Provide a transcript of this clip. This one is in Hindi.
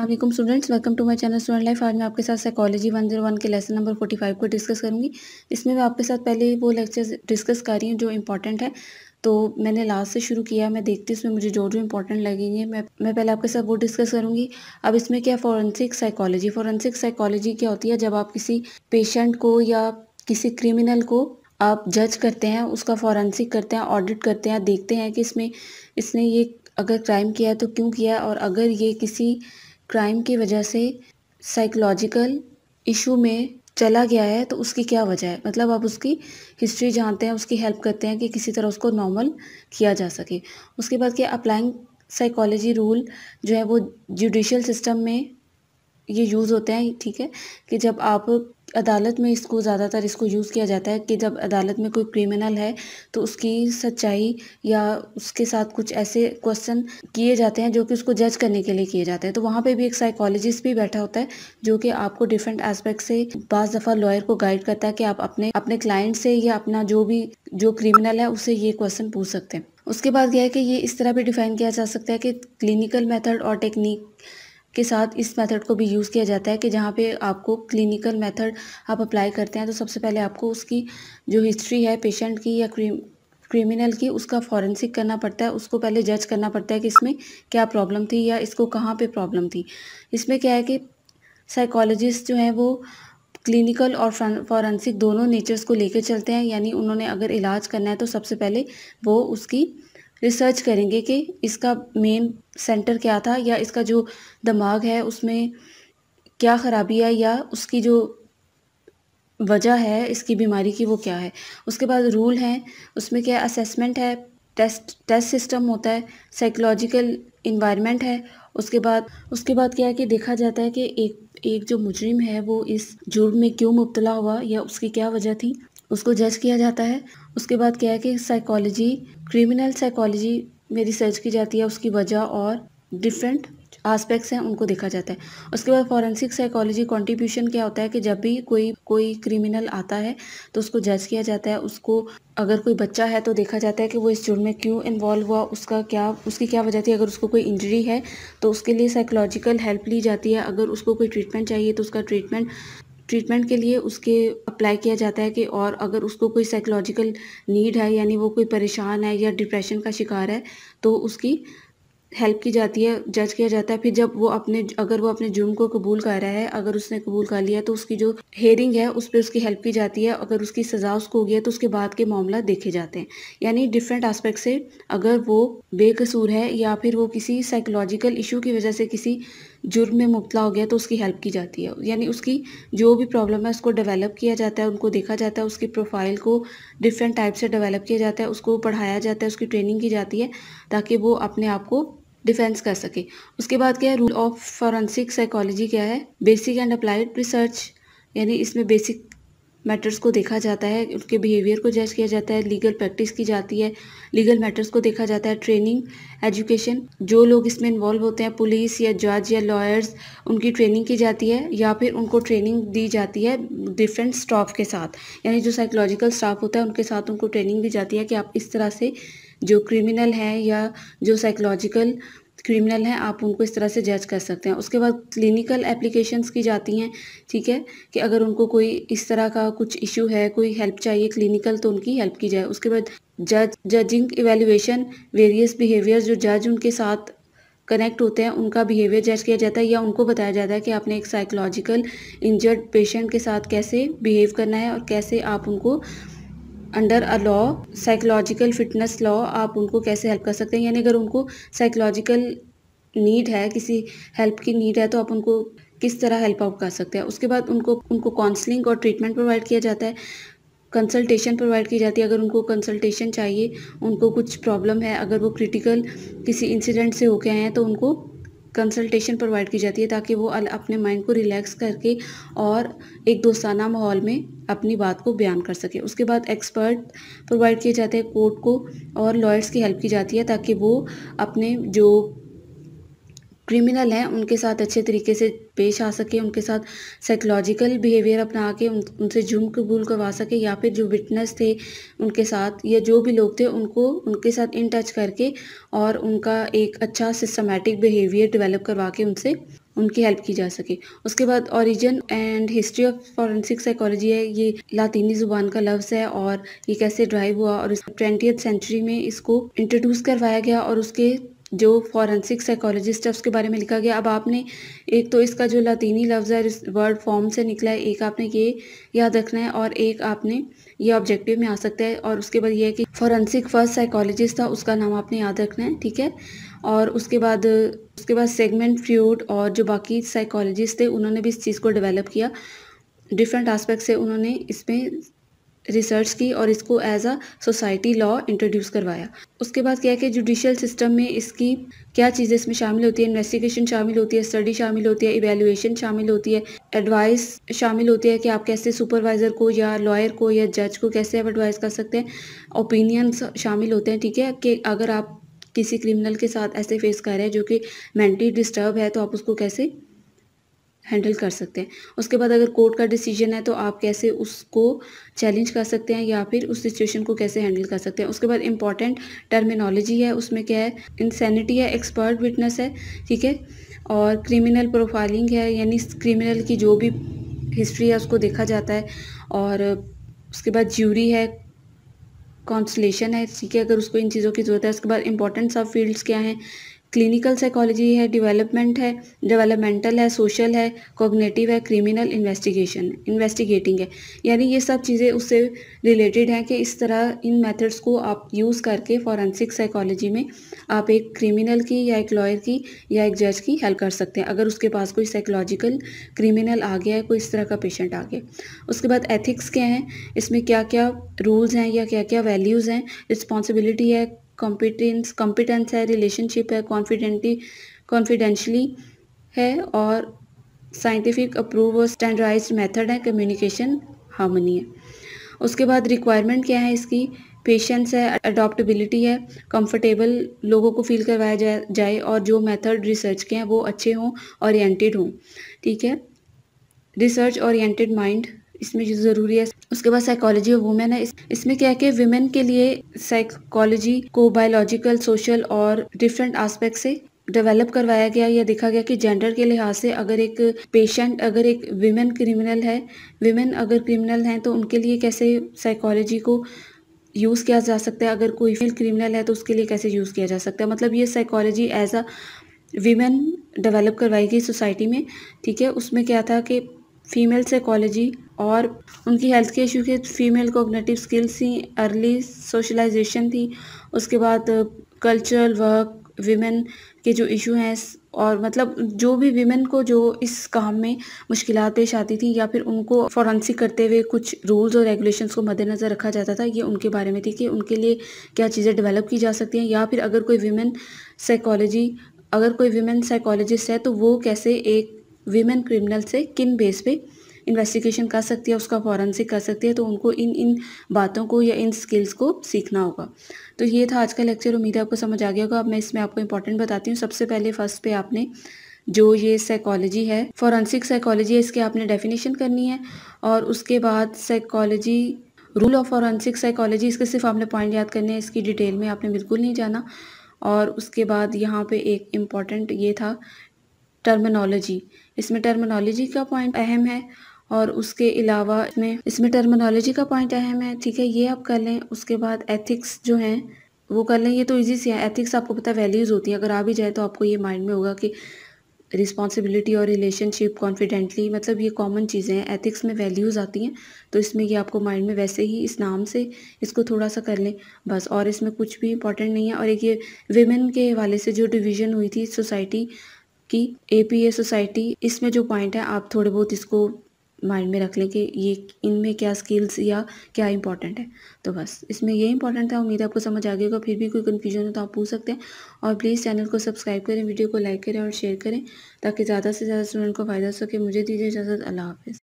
अल्लाम students welcome to my channel student life आज मैं आपके साथ साइकोलॉजी वन जीरो वन के लेसन नंबर फोर्टी फाइव को डिस्कस करूँगी इसमें मैं आपके साथ पहले ही वो लेक्चर डिस्कस कर रही हूँ जो इंपॉर्टेंट है तो मैंने लास्ट से शुरू किया मैं देखती हूँ इसमें मुझे जो जो इंपॉर्टेंट लगेंगे मैं मैं पहले आपके साथ वो डिस्कस करूँगी अब इसमें क्या फॉरेंसिक साइकोलॉजी फॉरेंसिक साइकोलॉजी क्या होती है जब आप किसी पेशेंट को या किसी क्रिमिनल को आप जज करते हैं उसका फॉरेंसिक करते हैं ऑडिट करते हैं देखते हैं कि इसमें इसने ये अगर क्राइम किया है तो क्यों किया है और अगर ये किसी क्राइम की वजह से साइकोलॉजिकल इशू में चला गया है तो उसकी क्या वजह है मतलब आप उसकी हिस्ट्री जानते हैं उसकी हेल्प करते हैं कि किसी तरह उसको नॉर्मल किया जा सके उसके बाद क्या अप्लाइंग साइकोलॉजी रूल जो है वो जुडिशल सिस्टम में ये यूज़ होते हैं ठीक है कि जब आप अदालत में इसको ज़्यादातर इसको यूज़ किया जाता है कि जब अदालत में कोई क्रिमिनल है तो उसकी सच्चाई या उसके साथ कुछ ऐसे क्वेश्चन किए जाते हैं जो कि उसको जज करने के लिए किए जाते हैं तो वहाँ पे भी एक साइकोलॉजिस्ट भी बैठा होता है जो कि आपको डिफरेंट एस्पेक्ट से बज दफ़ा लॉयर को गाइड करता है कि आप अपने अपने क्लाइंट से या अपना जो भी जो क्रिमिनल है उसे ये क्वेश्चन पूछ सकते हैं उसके बाद यह है कि ये इस तरह भी डिफाइन किया जा सकता है कि क्लिनिकल मेथड और टेक्निक के साथ इस मेथड को भी यूज़ किया जाता है कि जहाँ पे आपको क्लिनिकल मेथड आप अप्लाई करते हैं तो सबसे पहले आपको उसकी जो हिस्ट्री है पेशेंट की या क्रीम क्रिमिनल की उसका फॉरेंसिक करना पड़ता है उसको पहले जज करना पड़ता है कि इसमें क्या प्रॉब्लम थी या इसको कहाँ पे प्रॉब्लम थी इसमें क्या है कि साइकोलॉजिस्ट जो हैं वो क्लिनिकल और फॉरेंसिक दोनों नेचर्स को लेकर चलते हैं यानी उन्होंने अगर इलाज करना है तो सबसे पहले वो उसकी रिसर्च करेंगे कि इसका मेन सेंटर क्या था या इसका जो दिमाग है उसमें क्या ख़राबी है या उसकी जो वजह है इसकी बीमारी की वो क्या है उसके बाद रूल हैं उसमें क्या असेसमेंट है टेस्ट टेस्ट सिस्टम होता है साइकोलॉजिकल इन्वायरमेंट है उसके बाद उसके बाद क्या है कि देखा जाता है कि एक एक जो मुजरिम है वो इस जुर्म में क्यों मुबतला हुआ या उसकी क्या वजह थी उसको जज किया जाता है उसके बाद क्या है कि साइकोलॉजी क्रिमिनल साइकोलॉजी में रिसर्च की जाती है उसकी वजह और डिफरेंट आस्पेक्ट्स हैं उनको देखा जाता है उसके बाद फॉरेंसिक साइकोलॉजी कॉन्ट्रीब्यूशन क्या होता है कि जब भी कोई कोई क्रिमिनल आता है तो उसको जज किया जाता है उसको अगर कोई बच्चा है तो देखा जाता है कि वो इस जुर्म में क्यों इन्वॉल्व हुआ उसका क्या उसकी क्या वजह थी अगर उसको कोई इंजरी है तो उसके लिए साइकोलॉजिकल हेल्प ली जाती है अगर उसको कोई ट्रीटमेंट चाहिए तो उसका ट्रीटमेंट ट्रीटमेंट के लिए उसके अप्लाई किया जाता है कि और अगर उसको कोई साइकोलॉजिकल नीड है यानी वो कोई परेशान है या डिप्रेशन का शिकार है तो उसकी हेल्प की जाती है जज किया जाता है फिर जब वो अपने अगर वो अपने जुर्म को कबूल कर रहा है अगर उसने कबूल कर लिया तो उसकी जो हेयरिंग है उस पर उसकी हेल्प की जाती है अगर उसकी सज़ा उसको होगी तो उसके बाद के मामला देखे जाते हैं यानी डिफरेंट आस्पेक्ट से अगर वो बेकसूर है या फिर वो किसी साइकोलॉजिकल इशू की वजह से किसी जुर्म में मुबला हो गया तो उसकी हेल्प की जाती है यानी उसकी जो भी प्रॉब्लम है उसको डेवलप किया जाता है उनको देखा जाता है उसकी प्रोफाइल को डिफरेंट टाइप से डेवलप किया जाता है उसको पढ़ाया जाता है उसकी ट्रेनिंग की जाती है ताकि वो अपने आप को डिफेंस कर सके उसके बाद क्या है रूल ऑफ फॉरेंसिक साइकोलॉजी क्या है बेसिक एंड अप्लाइड रिसर्च यानी इसमें बेसिक मैटर्स को देखा जाता है उनके बिहेवियर को जज किया जाता है लीगल प्रैक्टिस की जाती है लीगल मैटर्स को देखा जाता है ट्रेनिंग एजुकेशन जो लोग इसमें इन्वॉल्व होते हैं पुलिस या जज या लॉयर्स उनकी ट्रेनिंग की जाती है या फिर उनको ट्रेनिंग दी जाती है डिफरेंट स्टाफ के साथ यानी जो साइकोलॉजिकल स्टाफ होता है उनके साथ उनको ट्रेनिंग दी जाती है कि आप इस तरह से जो क्रिमिनल हैं या जो साइकोलॉजिकल क्रिमिनल हैं आप उनको इस तरह से जज कर सकते हैं उसके बाद क्लिनिकल एप्लीकेशंस की जाती हैं ठीक है कि अगर उनको कोई इस तरह का कुछ इशू है कोई हेल्प चाहिए क्लिनिकल तो उनकी हेल्प की जाए उसके बाद जज जजिंग इवेल्युएशन वेरियस बिहेवियर्स जो जज उनके साथ कनेक्ट होते हैं उनका बिहेवियर जज किया जाता है या उनको बताया जाता है कि आपने एक साइकोलॉजिकल इंजर्ड पेशेंट के साथ कैसे बिहेव करना है और कैसे आप उनको under a law psychological fitness law आप उनको कैसे हेल्प कर सकते हैं यानी अगर उनको साइकोलॉजिकल नीड है किसी हेल्प की नीड है तो आप उनको किस तरह हेल्प आउट कर सकते हैं उसके बाद उनको उनको काउंसलिंग और ट्रीटमेंट प्रोवाइड किया जाता है कंसल्टेशन प्रोवाइड की जाती है अगर उनको कंसल्टेशन चाहिए उनको कुछ प्रॉब्लम है अगर वो क्रिटिकल किसी इंसिडेंट से होके आए हैं तो उनको कंसल्टेशन प्रोवाइड की जाती है ताकि वो अपने माइंड को रिलैक्स करके और एक दोस्ताना माहौल में अपनी बात को बयान कर सके उसके बाद एक्सपर्ट प्रोवाइड किए जाते हैं कोर्ट को और लॉयर्स की हेल्प की जाती है ताकि वो अपने जो क्रिमिनल हैं उनके साथ अच्छे तरीके से पेश आ सके उनके साथ साइकोलॉजिकल बिहेवियर अपना के उन, उनसे जुर्म कबूल करवा सके या फिर जो विटनेस थे उनके साथ या जो भी लोग थे उनको उनके साथ इन टच करके और उनका एक अच्छा सिस्टमेटिक बिहेवियर डेवलप करवा के उनसे उनकी हेल्प की जा सके उसके बाद origin and history of forensic psychology है ये लातीनी ज़ुबान का लफ्ज़ है और ये कैसे ड्राइव हुआ और इस सेंचुरी में इसको इंट्रोड्यूस करवाया गया और उसके जो फॉरेंसिक साइकोलॉजिस्ट है उसके बारे में लिखा गया अब आपने एक तो इसका जो लातीनी लफ्ज़ है इस वर्ड फॉर्म से निकला है एक आपने ये याद रखना है और एक आपने ये ऑब्जेक्टिव में आ सकता है और उसके बाद ये है कि फॉरेंसिक फर्स्ट साइकोलॉजिस्ट था उसका नाम आपने याद रखना है ठीक है और उसके बाद उसके बाद सेगमेंट फ्यूड और जो बाकी साइकोलॉजिस्ट थे उन्होंने भी इस चीज़ को डिवेलप किया डिफरेंट आस्पेक्ट से उन्होंने इसमें रिसर्च की और इसको as a society law introduce करवाया उसके बाद क्या है कि जुडिशल सिस्टम में इसकी क्या चीज़ें इसमें शामिल होती है इन्वेस्टिगेशन शामिल होती है स्टडी शामिल होती है इवेल्युएशन शामिल होती है एडवाइस शामिल होती है कि आप कैसे सुपरवाइज़र को या लॉयर को या जज को कैसे आप एडवाइस कर सकते हैं ओपिनियंस शामिल होते हैं ठीक है कि अगर आप किसी क्रिमिनल के साथ ऐसे फेस कर रहे हैं जो कि मेंटली डिस्टर्ब है तो आप उसको कैसे हैंडल कर सकते हैं उसके बाद अगर कोर्ट का डिसीजन है तो आप कैसे उसको चैलेंज कर सकते हैं या फिर उस सिचुएशन को कैसे हैंडल कर सकते हैं उसके बाद इम्पॉर्टेंट टर्मिनोलॉजी है उसमें क्या है इंसैनिटी है एक्सपर्ट विटनेस है ठीक है और क्रिमिनल प्रोफाइलिंग है यानी क्रिमिनल की जो भी हिस्ट्री है उसको देखा जाता है और उसके बाद ज्यूरी है कॉन्सलेशन है ठीक है अगर उसको इन चीज़ों की ज़रूरत है उसके बाद इंपॉर्टेंस ऑफ फील्ड्स क्या हैं क्लिनिकल साइकोलॉजी है डेवलपमेंट है डेवलपमेंटल है सोशल है कॉग्नेटिव है क्रिमिनल इन्वेस्टिगेशन इन्वेस्टिगेटिंग है यानी ये सब चीज़ें उससे रिलेटेड हैं कि इस तरह इन मेथड्स को आप यूज़ करके फॉरेंसिक साइकोलॉजी में आप एक क्रिमिनल की या एक लॉयर की या एक जज की हेल्प कर सकते हैं अगर उसके पास कोई साइकोलॉजिकल क्रिमिनल आ गया है कोई इस तरह का पेशेंट आ गया उसके बाद एथिक्स क्या हैं इसमें क्या क्या रूल्स हैं या क्या क्या वैल्यूज़ हैं रिस्पॉन्सिबिलिटी है कॉम्पिटेंस कॉम्पिटेंस है रिलेशनशिप है कॉन्फिडेंटली कॉन्फिडेंशली है और साइंटिफिक अप्रूव और स्टैंडर्डाइज मेथड है कम्युनिकेशन हार्मनी है उसके बाद रिक्वायरमेंट क्या है इसकी पेशेंस है अडोप्टबिलिटी है कंफर्टेबल लोगों को फील करवाया जाए और जो मेथड रिसर्च के हैं वो अच्छे हों ओरिएंटेड हों ठीक है रिसर्च ओरिएंटेड माइंड इसमें जो ज़रूरी है उसके बाद साइकोलॉजी ऑफ वुमेन है इसमें क्या है कि वुमेन के लिए साइकोलॉजी को बायोलॉजिकल सोशल और डिफरेंट आस्पेक्ट से डेवलप करवाया गया या देखा गया कि जेंडर के लिहाज से अगर एक पेशेंट अगर एक वीमेन क्रिमिनल है वीमेन अगर क्रिमिनल हैं तो उनके लिए कैसे साइकोलॉजी को यूज़ किया जा सकता है अगर कोई फील क्रिमिनल है तो उसके लिए कैसे यूज़ किया जा सकता है मतलब ये psychology as a women develop करवाई गई सोसाइटी में ठीक है उसमें क्या था कि फीमेल साइकोलॉजी और उनकी हेल्थ के इशू के फीमेल कोगनेटिव स्किल्स थी अर्ली सोशलाइजेशन थी उसके बाद कल्चरल वर्क विमेन के जो इशू हैं और मतलब जो भी विमेन को जो इस काम में मुश्किल पेश आती थी या फिर उनको फॉरेंसिक करते हुए कुछ रूल्स और रेगुलेशंस को मद्देनज़र रखा जाता था ये उनके बारे में थी कि उनके लिए क्या चीज़ें डेवलप की जा सकती हैं या फिर अगर कोई विमेन साइकोलॉजी अगर कोई विमेन साइकोलॉजिस्ट है तो वो कैसे एक वीमेन क्रिमिनल से किन बेस पे इन्वेस्टिगेशन कर सकती है उसका फॉरेंसिक कर सकती है तो उनको इन इन बातों को या इन स्किल्स को सीखना होगा तो ये था आज का लेक्चर उम्मीद है आपको समझ आ गया होगा अब मैं इसमें आपको इंपॉर्टेंट बताती हूँ सबसे पहले फर्स्ट पे आपने जो ये साइकोलॉजी है फॉरेंसिक साइकोलॉजी है इसके आपने डेफिनेशन करनी है और उसके बाद psychology rule of forensic psychology इसके सिर्फ आपने पॉइंट याद करने हैं इसकी डिटेल में आपने बिल्कुल नहीं जाना और उसके बाद यहाँ पे एक इम्पॉर्टेंट ये था टर्मिनोलॉजी इसमें टर्मिनोलॉजी का पॉइंट अहम है और उसके अलावा इसमें इसमें टर्मिनोलॉजी का पॉइंट अहम है ठीक है ये आप कर लें उसके बाद एथिक्स जो हैं वो कर लें ये तो ईजी सी है एथिक्स आपको पता है वैल्यूज़ होती हैं अगर आ भी जाए तो आपको ये माइंड में होगा कि रिस्पॉन्सिबिलिटी और रिलेशनशिप कॉन्फिडेंटली मतलब ये कॉमन चीज़ें हैं एथिक्स में वैल्यूज़ आती हैं तो इसमें ये आपको माइंड में वैसे ही इस नाम से इसको थोड़ा सा कर लें बस और इसमें कुछ भी इंपॉर्टेंट नहीं है और एक ये वेमेन के हवाले से जो डिवीज़न हुई थी सोसाइटी कि एपीए सोसाइटी इसमें जो पॉइंट है आप थोड़े बहुत इसको माइंड में रख लें कि ये इनमें क्या स्किल्स या क्या इंपॉर्टेंट है तो बस इसमें ये इंपॉर्टेंट था उम्मीद आपको समझ आ गया होगा फिर भी कोई कन्फ्यूजन हो तो आप पूछ सकते हैं और प्लीज़ चैनल को सब्सक्राइब करें वीडियो को लाइक करें और शेयर करें ताकि ज़्यादा से ज़्यादा स्टूडेंट को फ़ायदा हो सके मुझे दीजिए इजाज़त अल्लाह हाफ़